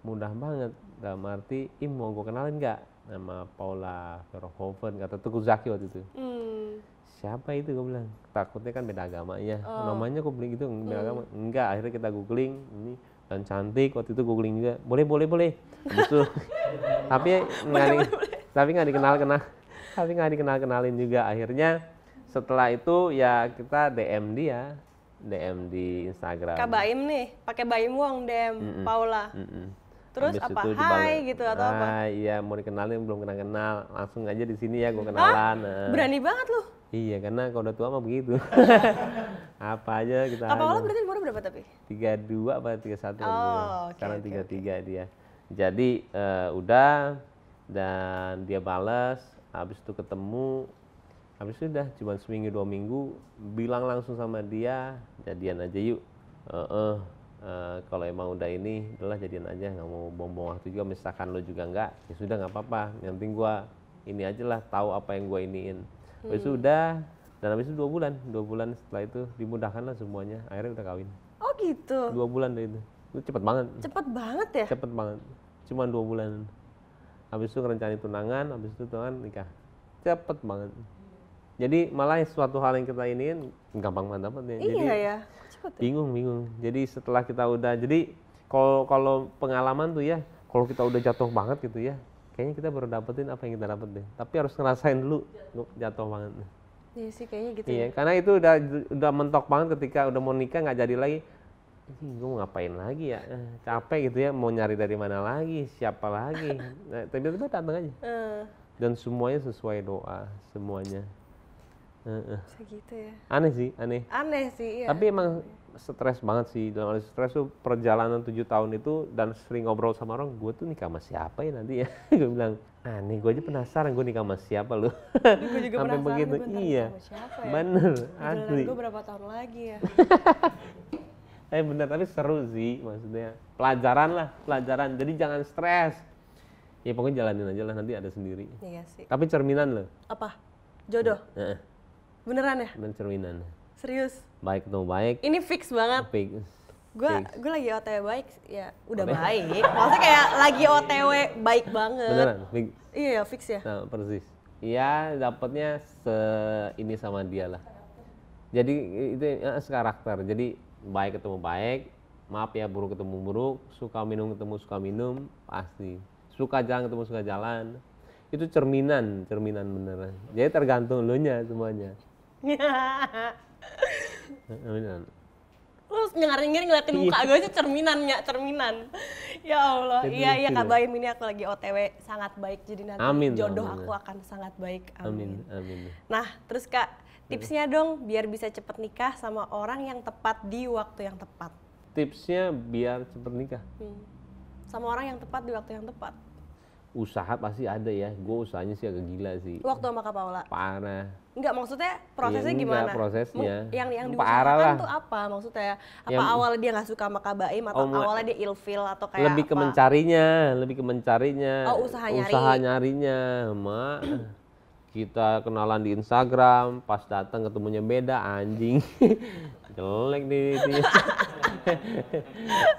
mudah banget dalam arti im mau gue kenalin nggak nama Paula Verhoeven kata Teguh Zaki waktu itu mm. siapa itu gue bilang takutnya kan beda agamanya oh. namanya gue beli gitu beda mm. agama enggak akhirnya kita googling ini dan cantik waktu itu googling juga boleh boleh boleh itu *laughs* tapi nggak tapi nggak dikenal kenal tapi nggak dikenal kenalin juga akhirnya setelah itu ya kita DM dia DM di Instagram Kak Baim nih pakai Baim Wong DM mm -mm. Paula mm -mm. terus Habis apa Hai gitu atau ah, apa iya mau dikenalin belum kenal kenal langsung aja di sini ya gue kenalan Hah? berani banget lu iya karena kalau udah tua mah begitu *laughs* apa aja kita Kak Paula berarti umur berapa tapi tiga dua apa tiga satu oh, iya, sekarang tiga tiga dia jadi uh, udah dan dia balas habis itu ketemu habis itu udah cuma seminggu dua minggu bilang langsung sama dia jadian aja yuk uh, uh, uh, kalau emang udah ini adalah jadian aja nggak mau bongbong waktu juga misalkan lo juga nggak ya sudah nggak apa-apa yang penting gue ini aja lah tahu apa yang gue iniin hmm. itu udah dan habis itu dua bulan dua bulan setelah itu dimudahkan lah semuanya akhirnya udah kawin oh gitu dua bulan dari itu itu cepet banget cepet banget ya cepet banget cuma dua bulan habis itu ngerencanain tunangan habis itu tunangan nikah cepet banget jadi malah suatu hal yang kita ingin gampang banget dapatnya. Iya jadi, ya. Cepet ya. bingung ya. bingung. Jadi setelah kita udah jadi kalau kalau pengalaman tuh ya kalau kita udah jatuh banget gitu ya kayaknya kita baru dapetin apa yang kita dapet deh. Tapi harus ngerasain dulu jatuh banget. Iya sih kayaknya gitu. Iya, ya. karena itu udah udah mentok banget ketika udah mau nikah nggak jadi lagi. Gue mau ngapain lagi ya? Eh, capek gitu ya, mau nyari dari mana lagi, siapa lagi? Nah, tiba-tiba datang aja. Eh. Dan semuanya sesuai doa, semuanya. Bisa gitu ya. Aneh sih, aneh. Aneh sih, iya. Tapi emang stres banget sih. Dalam hal stres tuh perjalanan tujuh tahun itu dan sering ngobrol sama orang, gue tuh nikah sama siapa ya nanti ya. *laughs* gue bilang, aneh ah, gue aja penasaran gue nikah sama siapa lu. gue juga *laughs* Sampai begitu. Iya. Sama siapa ya? Bener, asli. Gue berapa tahun lagi ya. *laughs* eh bener, tapi seru sih maksudnya. Pelajaran lah, pelajaran. Jadi jangan stres. Ya pokoknya jalanin aja lah nanti ada sendiri. Iya sih. Tapi cerminan lo Apa? Jodoh? Beneran ya? cerminan Serius? Baik tuh baik. Ini fix banget. Fix. Gue gue lagi OTW baik ya udah Oke. baik. Maksudnya kayak lagi OTW baik banget. Beneran? Fix. Iya ya fix ya. Nah, persis. Iya, dapetnya se ini sama dia lah. Jadi itu ya, karakter. Jadi baik ketemu baik, maaf ya buruk ketemu buruk, suka minum ketemu suka minum, pasti. Suka jalan ketemu suka jalan. Itu cerminan, cerminan beneran. Jadi tergantung lo nya semuanya cerminan eh, terus nyengar-nyengir ngeliatin muka iya. gue sih cerminan ya cerminan ya Allah iya iya gitu. Kak Baim ini aku lagi OTW sangat baik jadi nanti amin, jodoh amin. aku akan sangat baik amin. amin amin nah terus Kak tipsnya dong biar bisa cepet nikah sama orang yang tepat di waktu yang tepat tipsnya biar cepet nikah hmm. sama orang yang tepat di waktu yang tepat usaha pasti ada ya gue usahanya sih agak gila sih waktu sama Kak Paula parah Enggak maksudnya ya prosesnya ya, enggak, gimana? prosesnya. Yang yang diusahakan lah. tuh apa maksudnya? Apa yang, awalnya dia nggak suka sama Baim atau oh, awalnya dia ilfil atau kayak Lebih apa? ke mencarinya, lebih ke mencarinya. Oh, usaha nyari. Usaha nyarinya, Mak. Kita kenalan di Instagram, pas datang ketemunya beda anjing. *laughs* Jelek nih. *laughs*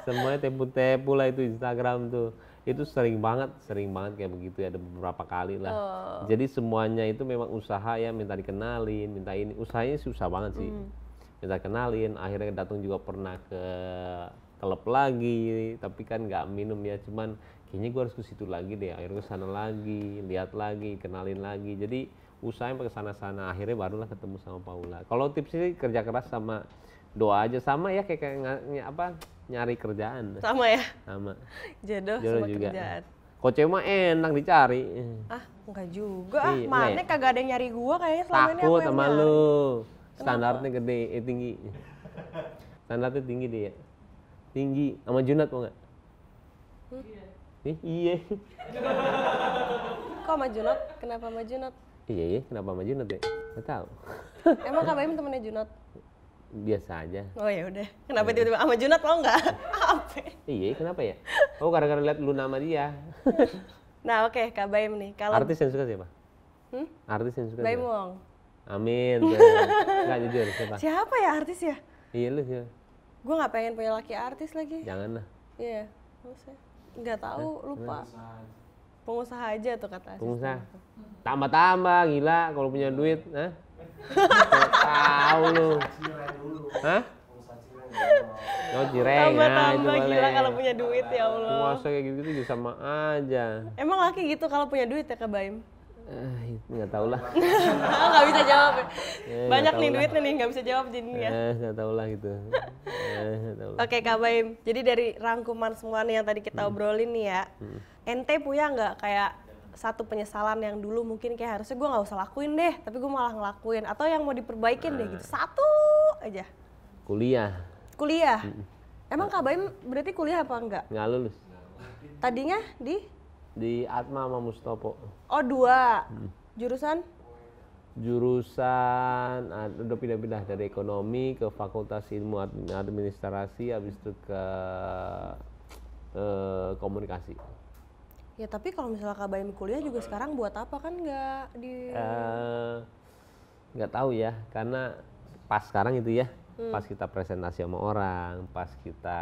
Semuanya tepu-tepu lah itu Instagram tuh itu sering banget sering banget kayak begitu ya ada beberapa kali lah oh. jadi semuanya itu memang usaha ya minta dikenalin minta ini usahanya susah banget sih mm. minta kenalin akhirnya datang juga pernah ke klub lagi tapi kan nggak minum ya cuman kayaknya gue harus ke situ lagi deh akhirnya ke sana lagi lihat lagi kenalin lagi jadi usahanya ke sana-sana akhirnya barulah ketemu sama Paula kalau tipsnya kerja keras sama doa aja sama ya kayak, kayak apa nyari kerjaan. Sama ya? Sama. Jodoh, Jodoh sama juga. kerjaan. Kocek mah enak dicari. Ah, enggak juga. Ah, iya, mana iya. kagak ada yang nyari gua kayaknya selama Takut ini aku sama nyari. lu. Standarnya gede, eh, tinggi. Standarnya tinggi dia. Tinggi. Sama Junat mau nggak? Hmm? Eh, iya. Kok sama Junat? Kenapa sama Junat? Iya, iya. Kenapa sama Junat ya? Enggak tahu. Emang KBM temennya Junat? biasa aja. Oh ya udah. Kenapa ya. tiba-tiba sama Junat lo enggak *laughs* Apa? Iya, kenapa ya? Oh gara-gara lihat lu nama dia. *laughs* nah oke, okay, Kak Baim nih. Kalau artis yang suka siapa? Hmm? Artis yang suka Baim siapa? Wong. Amin. Enggak *laughs* jujur siapa? Siapa ya artis ya? Iya lu siapa? Gue nggak pengen punya laki artis lagi. Jangan lah. Iya, Yeah. nggak tahu Hah? Eh, lupa. Pengusaha aja tuh kata. Pengusaha. Tambah-tambah gila kalau punya duit, nah tahu lu. Hah? Oh, jireng, Tambah-tambah ya, gila kalau punya duit ya Allah. Puasa kayak gitu juga sama aja. Emang laki gitu kalau punya duit ya ke Baim? Eh, nggak tahu lah. nggak bisa jawab. Eh, Banyak nih duitnya nih, nggak bisa jawab ya. Eh, nggak eh, tahu lah gitu. eh, Oke Kak Baim, jadi dari rangkuman semua nih yang tadi kita hmm. obrolin nih ya, hmm. ente punya nggak kayak satu penyesalan yang dulu mungkin kayak harusnya gue nggak usah lakuin deh tapi gue malah ngelakuin atau yang mau diperbaikin nah. deh gitu nah. satu aja kuliah kuliah emang kak Baim berarti kuliah apa enggak nggak lulus tadinya di di Atma sama Mustopo oh dua hmm. jurusan jurusan ah, udah pindah-pindah dari ekonomi ke fakultas ilmu administrasi habis itu ke eh, komunikasi Ya tapi kalau misalnya kabarin kuliah juga sekarang buat apa kan nggak di eh, nggak uh, tahu ya karena pas sekarang itu ya hmm. pas kita presentasi sama orang, pas kita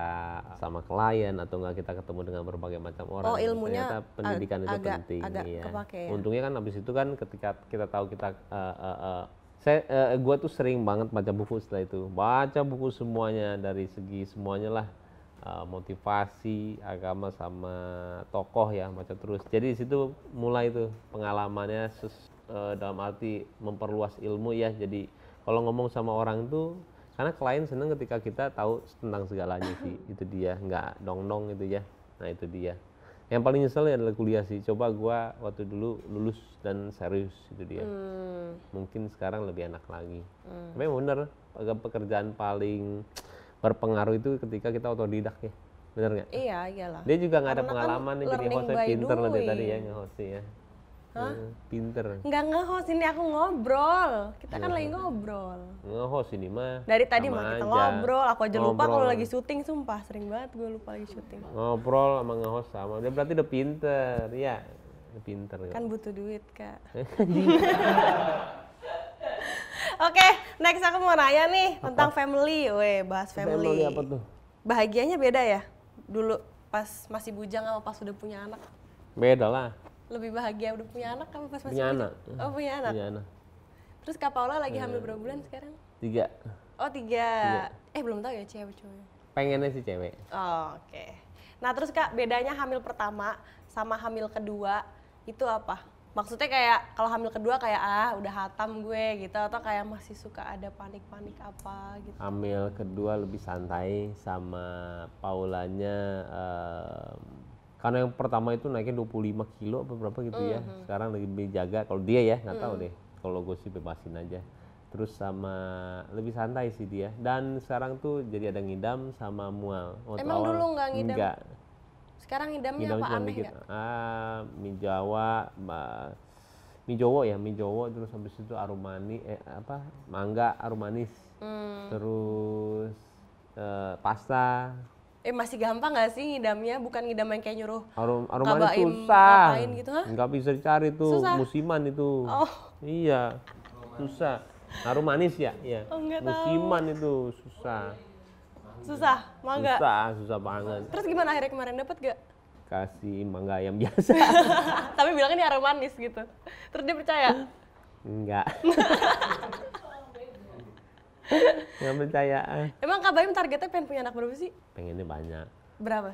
sama klien atau nggak kita ketemu dengan berbagai macam oh, orang. Oh ilmunya ternyata pendidikan itu agak, penting agak ya. Kepake, ya. Untungnya kan habis itu kan ketika kita tahu kita uh, uh, uh, saya uh, gue tuh sering banget baca buku setelah itu baca buku semuanya dari segi semuanya lah Eh, motivasi agama sama tokoh ya baca terus jadi disitu mulai tuh pengalamannya ses, e, eh, dalam arti memperluas ilmu ya jadi kalau ngomong sama orang tuh karena klien seneng ketika kita tahu tentang segalanya sih *coughs* itu dia nggak dong dong gitu ya nah itu dia yang paling nyesel ya adalah kuliah sih coba gua waktu dulu lulus dan serius itu dia hmm. mungkin sekarang lebih enak lagi hmm. tapi bener pekerjaan paling berpengaruh itu ketika kita otodidak ya bener nggak iya iyalah dia juga nggak ada kan pengalaman kan jadi hostnya pinter loh dia tadi ya ngehosti ya Hah? Hmm, pinter. Nggak nge-host ini aku ngobrol. Kita kan lagi iya. ngobrol. Nge-host ini mah. Dari tadi mah kita ngobrol. Aku aja lupa kalau lagi syuting sumpah sering banget gue lupa lagi syuting. Ngobrol sama nge sama. Dia berarti udah pinter. ya, Pinter. Kan butuh duit, Kak. *laughs* Oke. Next aku mau nanya nih apa? tentang family. Weh, bahas family. Family apa tuh? Bahagianya beda ya? Dulu pas masih bujang sama pas udah punya anak? Beda lah. Lebih bahagia udah punya anak kamu pas masih punya bujang? anak? Oh, punya anak. Punya anak. Terus Kak lagi hamil berapa bulan sekarang? Tiga. Oh, tiga. tiga. Eh, belum tahu ya cewek cowok. Pengennya sih cewek. Oh, Oke. Okay. Nah, terus Kak, bedanya hamil pertama sama hamil kedua itu apa? maksudnya kayak kalau hamil kedua kayak ah udah hatam gue gitu atau kayak masih suka ada panik-panik apa gitu hamil kedua lebih santai sama Paulanya um, karena yang pertama itu naiknya 25 kilo apa berapa gitu mm -hmm. ya mhm. sekarang lebih jaga kalau dia ya nggak mm tahu mhm. deh kalau gue sih bebasin aja terus sama lebih santai sih dia dan sekarang tuh jadi ada ngidam sama mual oh, emang dulu nggak ngidam enggak sekarang idamnya apa aneh dikit. Ah, mie Jawa, mie Jowo ya, mie Jowo terus habis itu arumani eh, apa? Mangga aromanis. Hmm. Terus eh, pasta. Eh masih gampang gak sih ngidamnya? Bukan ngidam yang kayak nyuruh. Arum aromanis susah. gitu, ha? Nggak bisa dicari tuh, susah. musiman itu. Oh. Iya. Susah. Arumanis ya, ya. Oh, Musiman tahu. itu susah. Susah, mangga. Susah, susah banget. Terus gimana akhirnya kemarin dapat gak? Kasih mangga ayam biasa. *laughs* Tapi bilangnya ini aroma manis gitu. Terus dia percaya? Enggak. Enggak *laughs* percaya. Emang Kak Bayim targetnya pengen punya anak berapa sih? Pengennya banyak. Berapa?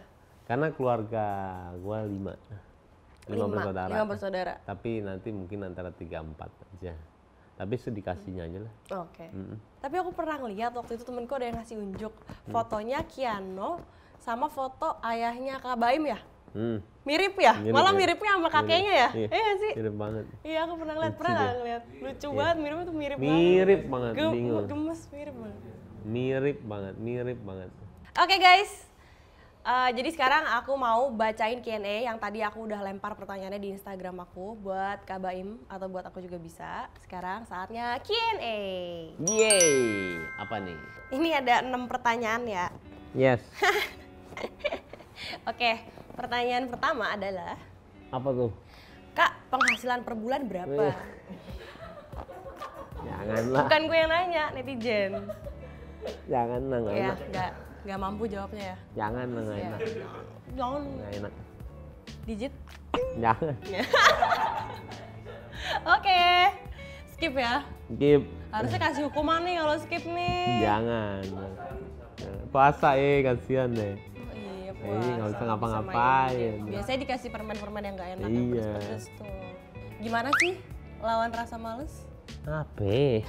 Karena keluarga gue lima. Lima, lima bersaudara. Lima bersaudara. Tapi nanti mungkin antara tiga empat aja tapi sedikasinya hmm. aja lah. Oke. Okay. Mm -hmm. Tapi aku pernah lihat waktu itu temenku ada yang ngasih unjuk hmm. fotonya Kiano sama foto ayahnya Kak Baim ya. Hmm. Mirip ya? Mirip, Malah miripnya sama kakeknya ya? Iya, iya sih? Mirip banget. Iya, aku pernah lihat pernah ngeliat? Lucu iya. banget, miripnya tuh mirip, mirip banget. Mirip banget, Gemes, mirip banget. Mirip banget, mirip banget. Oke okay, guys, Uh, jadi sekarang aku mau bacain Q&A yang tadi aku udah lempar pertanyaannya di Instagram aku buat Kak Baim atau buat aku juga bisa. Sekarang saatnya Q&A. Yeay, apa nih? Ini ada enam pertanyaan ya. Yes. *laughs* Oke, okay, pertanyaan pertama adalah apa tuh? Kak, penghasilan per bulan berapa? Janganlah. Bukan gue yang nanya, netizen. Jangan, enggak. Iya, ya, Gak mampu jawabnya ya? Jangan lah, gak iya. enak. Jangan. Gak enak. Digit? Jangan. Iya. *laughs* Oke. Okay. Skip ya? Skip. Harusnya kasih hukuman nih kalau skip nih. Jangan. Puasa eh kasihan deh. Oh, iya, puasa. Eh, nggak bisa ngapa-ngapain. Biasanya dikasih permen-permen yang gak enak, iya. yang pedes tuh. Gimana sih lawan rasa males? Apa? *laughs*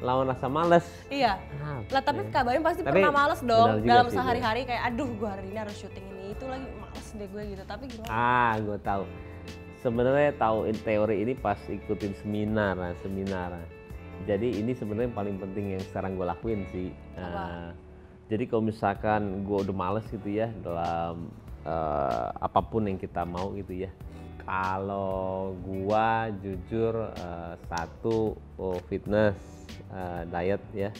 lawan rasa males. Iya. Nah, lah tapi ya. Kak pasti tapi, pernah males dong dalam sehari-hari kayak aduh gue hari ini harus syuting ini itu lagi males deh gue gitu. Tapi gimana? Ah, gue tahu. Sebenarnya tahu in teori ini pas ikutin seminar, nah, seminar. Jadi ini sebenarnya paling penting yang sekarang gue lakuin sih. Apa? Uh, jadi kalau misalkan gue udah males gitu ya dalam uh, apapun yang kita mau gitu ya kalau gua jujur uh, satu oh, fitness Eh, diet ya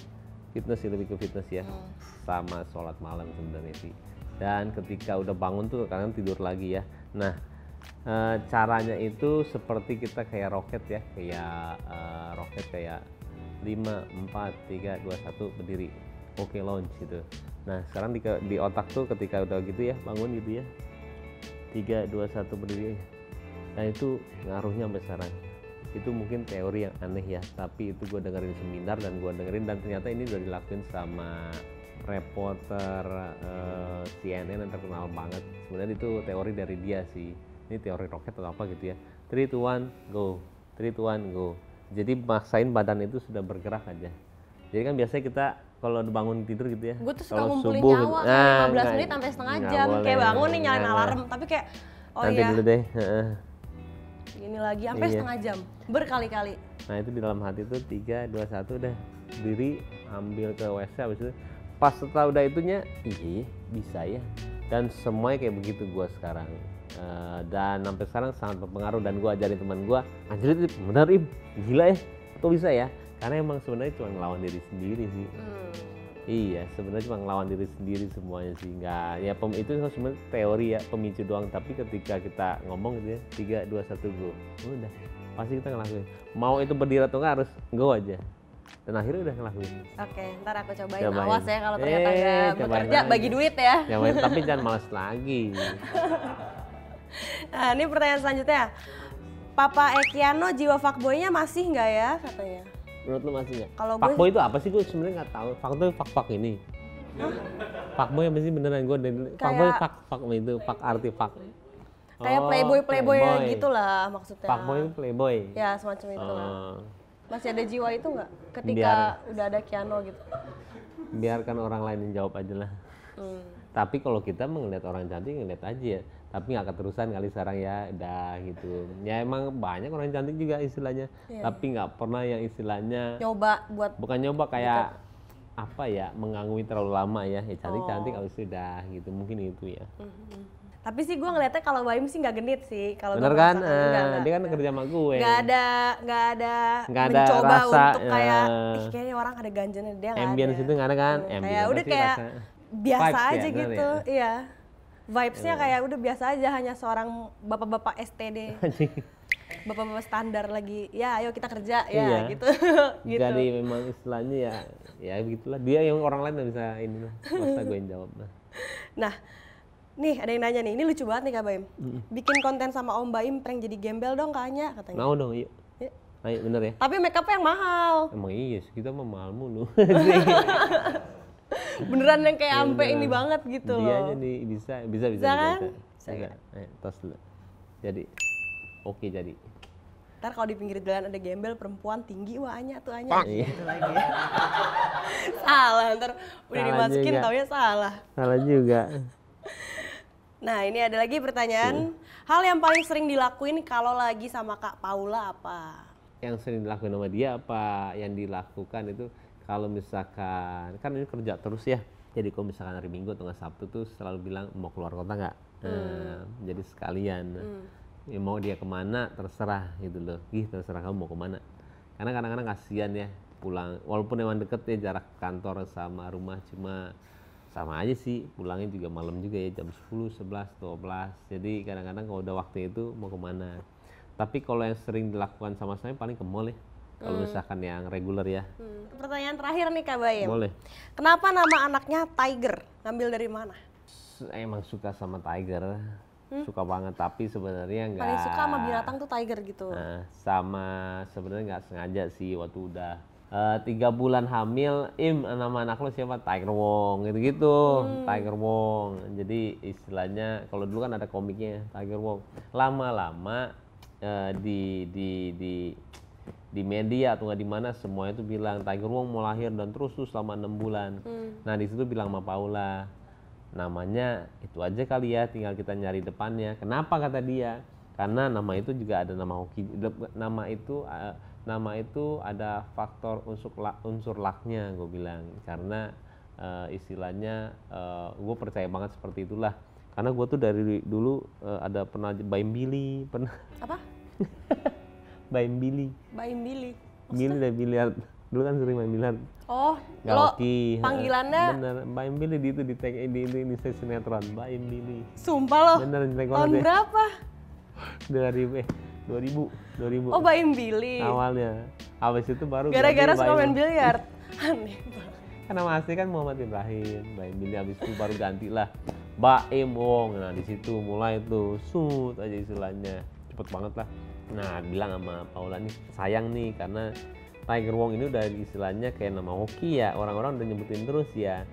fitness sih lebih ke fitness ya hmm. sama sholat malam sebenarnya sih dan ketika udah bangun tuh kadang tidur lagi ya nah e, caranya itu seperti kita kayak roket ya kayak e, roket kayak 5, 4, 3, 2, 1 berdiri oke okay, launch gitu nah sekarang di, di otak tuh ketika udah gitu ya bangun gitu ya 3, 2, 1 berdiri nah itu ngaruhnya sampai sekarang itu mungkin teori yang aneh ya tapi itu gue dengerin seminar dan gue dengerin dan ternyata ini udah dilakuin sama reporter uh, eh, CNN yang terkenal banget sebenarnya itu teori dari dia sih ini teori roket atau apa gitu ya 3 2, 1 go 3 2, 1 go jadi maksain badan itu sudah bergerak aja jadi kan biasanya kita kalau bangun tidur gitu ya gue tuh suka ngumpulin subuh, nyawa nah, 15 menit sampai setengah jam boleh, kayak bangun nih nyalain nah, alarm tapi kayak oh nanti iya dulu deh gini lagi sampai iya. setengah jam berkali-kali nah itu di dalam hati tuh tiga dua satu udah diri ambil ke WC abis itu pas setelah udah itunya ih iya, bisa ya dan semuanya kayak begitu gue sekarang uh, dan sampai sekarang sangat berpengaruh dan gue ajarin teman gue anjir itu benar im gila ya kok bisa ya karena emang sebenarnya cuma ngelawan diri sendiri sih hmm Iya, sebenarnya cuma ngelawan diri sendiri semuanya sih. Enggak, ya pem, itu sebenarnya teori ya, pemicu doang. Tapi ketika kita ngomong gitu ya, tiga, dua, satu, go. Udah, pasti kita ngelakuin. Mau itu berdiri atau enggak harus go aja. Dan akhirnya udah ngelakuin. Oke, ntar aku cobain. cobain. Awas ya kalau eh, ternyata nggak enggak bekerja, lagi. bagi duit ya. Cobain, *laughs* tapi jangan malas lagi. nah, ini pertanyaan selanjutnya. Papa Ekiano jiwa fuckboy-nya masih nggak ya katanya? Menurut lu masih Kalau gue... itu apa sih? Gue sebenarnya nggak tahu. Fuck itu pak-pak ini. Hah? yang apa beneran? Gue dari Kayak... fuckboy fuck fak itu pak arti pak Kayak oh, playboy, playboy playboy gitu lah maksudnya. Fuckboy itu playboy. Ya semacam itu lah. Uh. Masih ada jiwa itu nggak? Ketika Biar... udah ada Kiano gitu. Biarkan orang lain yang jawab aja lah. Hmm. Tapi kalau kita melihat orang cantik ngeliat aja ya tapi nggak keterusan kali sekarang ya udah gitu ya emang banyak orang cantik juga istilahnya yeah. tapi iya. nggak pernah yang istilahnya nyoba buat bukan nyoba kayak apa ya mengganggu terlalu lama ya ya cantik oh. cantik oh. sudah gitu mungkin itu ya mm-hmm. tapi sih gue ngeliatnya kalau Baim sih nggak genit sih kalau bener kan uh, enggak, dia kan kerja sama gue nggak ada nggak ada gak ada mencoba rasa, untuk uh, kayak ih kayaknya orang ada ganjennya dia nggak ada ambience itu nggak ada kan mm. kayak udah kayak biasa aja ya, gitu ya. iya vibesnya yeah. kayak udah biasa aja hanya seorang bapak-bapak STD bapak-bapak standar lagi ya ayo kita kerja ya iya. gitu *laughs* gitu jadi memang istilahnya ya ya begitulah dia yang orang lain yang bisa ini lah masa gue yang jawab lah nah nih ada yang nanya nih ini lucu banget nih kak Baim bikin konten sama Om Baim prank jadi gembel dong kaknya katanya mau dong yuk ya. Ayo bener ya. Tapi makeupnya yang mahal. Emang iya, kita mah mahal mulu. *laughs* beneran yang kayak iya, ampe ini banget gitu dia loh. Iya nih bisa bisa bisa. Bisa kan? Bisa. bisa. Kan? tos dulu. Jadi oke jadi. Ntar kalau di pinggir jalan ada gembel perempuan tinggi wah Anya tuh Anya Pak. Gitu iya. lagi. *laughs* salah ntar udah dimasukin tau ya salah. Salah juga. Nah ini ada lagi pertanyaan. Hal yang paling sering dilakuin kalau lagi sama Kak Paula apa? Yang sering dilakuin sama dia apa? Yang dilakukan itu kalau misalkan kan ini kerja terus ya jadi kalau misalkan hari minggu atau nggak sabtu tuh selalu bilang mau keluar kota nggak hmm. Nah, jadi sekalian hmm. ya, mau dia kemana terserah gitu loh ih terserah kamu mau kemana karena kadang-kadang kasihan ya pulang walaupun emang deket ya jarak kantor sama rumah cuma sama aja sih pulangnya juga malam juga ya jam 10, 11, 12 jadi kadang-kadang kalau udah waktu itu mau kemana tapi kalau yang sering dilakukan sama saya paling ke mall ya kalau hmm. misalkan yang reguler ya. Hmm. Pertanyaan terakhir nih Kak Bayem. Boleh. Kenapa nama anaknya Tiger? Ngambil dari mana? Eh, emang suka sama Tiger. Hmm? Suka banget tapi sebenarnya nggak. Paling suka sama binatang tuh Tiger gitu. Nah, sama sebenarnya nggak sengaja sih waktu udah Uh, tiga bulan hamil, im nama anak lo siapa? Tiger Wong gitu-gitu, hmm. Tiger Wong. Jadi istilahnya kalau dulu kan ada komiknya Tiger Wong. Lama-lama uh, di di di di media atau nggak di mana semuanya itu bilang Tiger Wong mau lahir dan terus tuh selama enam bulan. Hmm. Nah di situ bilang sama Paula namanya itu aja kali ya tinggal kita nyari depannya. Kenapa kata dia? Karena nama itu juga ada nama hoki nama itu uh, nama itu ada faktor unsur lak, unsur laknya gue bilang karena uh, istilahnya uh, eh, gue percaya banget seperti itulah karena gue tuh dari dulu uh, ada pernah bayi Billy pernah apa *laughs* main Billy, Main bili. Bili dari biliar. Dulu kan sering main biliar. Oh, Gauki. lo panggilannya? Bener, main bili di itu di tag di ini di sinetron, main bili. Sumpah lo. Bener, jelek banget. Tahun ya. berapa? *laughs* Dari eh 2000, 2000. Oh, main Billy. Awalnya. Habis itu baru gara-gara suka main biliar. *laughs* Aneh banget. Karena masih kan Muhammad Ibrahim, Mbak Emily abis itu baru ganti lah Mbak Wong. Oh, nah, di situ mulai tuh sut aja istilahnya. Cepet banget lah nah bilang sama Paula nih sayang nih karena Tiger Wong ini udah istilahnya kayak nama hoki ya orang-orang udah nyebutin terus ya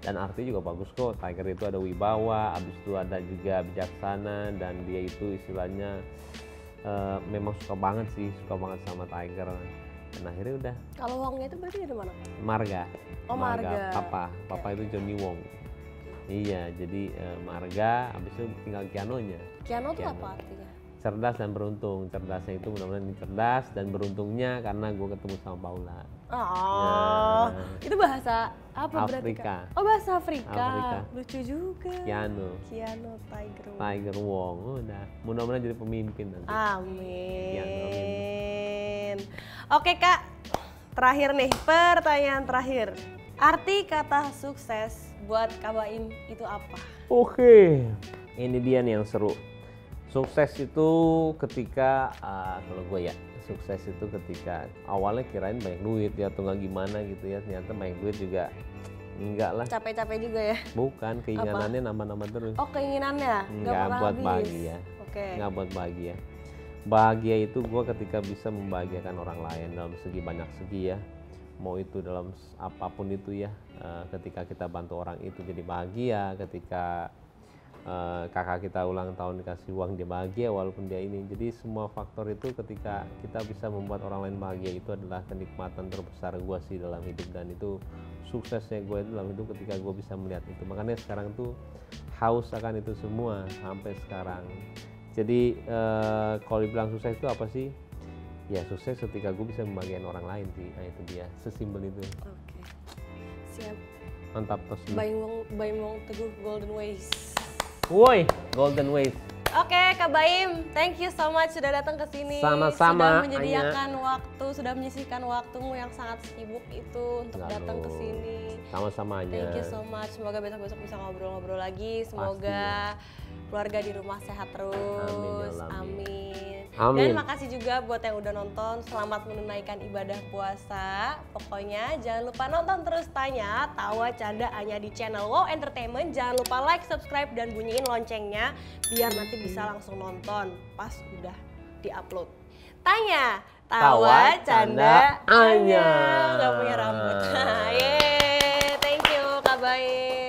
dan artinya juga bagus kok Tiger itu ada wibawa abis itu ada juga bijaksana dan dia itu istilahnya uh, memang suka banget sih suka banget sama Tiger dan akhirnya udah kalau Wongnya itu berarti dari mana Marga oh Marga, Marga. Papa Papa okay. itu Johnny Wong Iya, jadi uh, Marga, abis itu tinggal Kianonya. Kiano, Kiano. tuh apa artinya? cerdas dan beruntung cerdasnya itu mudah-mudahan cerdas dan beruntungnya karena gue ketemu sama Paula oh ya. itu bahasa apa Afrika. berarti kan? oh bahasa Afrika. Afrika lucu juga Kiano Kiano Tiger Wong. Tiger Wong oh, udah mudah-mudahan jadi pemimpin nanti amin, Kiano, oke kak terakhir nih pertanyaan terakhir arti kata sukses buat kawain itu apa oke ini dia nih yang seru Sukses itu ketika uh, kalau gue ya sukses itu ketika awalnya kirain banyak duit ya atau nggak gimana gitu ya ternyata banyak duit juga enggak lah capek-capek juga ya bukan keinginannya nama-nama terus oh keinginannya nggak buat habis. bahagia oke okay. enggak buat bahagia bahagia itu gue ketika bisa membahagiakan orang lain dalam segi banyak segi ya mau itu dalam apapun itu ya eh, ketika kita bantu orang itu jadi bahagia ketika Eh, kakak kita ulang tahun dikasih uang dia bahagia walaupun dia ini jadi semua faktor itu ketika kita bisa membuat orang lain bahagia itu adalah kenikmatan terbesar gue sih dalam hidup dan itu suksesnya gue dalam hidup ketika gue bisa melihat itu makanya sekarang tuh haus akan itu semua sampai sekarang jadi uh, kalau dibilang sukses itu apa sih ya sukses ketika gue bisa membagikan orang lain sih nah itu dia sesimpel itu oke okay. siap mantap terus Bayi Wong Teguh Golden Ways Woi, Golden Wave. Oke, Kak Baim, thank you so much sudah datang ke sini. Sama-sama. Sudah menyediakan Anya. waktu, sudah menyisihkan waktumu yang sangat sibuk itu untuk Lalu. datang ke sini. Sama-sama aja. Thank you so much. Semoga besok-besok bisa ngobrol-ngobrol lagi. Semoga Pasti. keluarga di rumah sehat ya terus. Amin. amin. Amin. Dan makasih juga buat yang udah nonton. Selamat menunaikan ibadah puasa. Pokoknya jangan lupa nonton terus tanya tawa canda hanya di channel Wow Entertainment. Jangan lupa like, subscribe dan bunyiin loncengnya biar nanti bisa langsung nonton pas udah diupload. Tanya tawa, tawa canda, canda Anya. Gak punya rambut. *laughs* Yeay, thank you Kak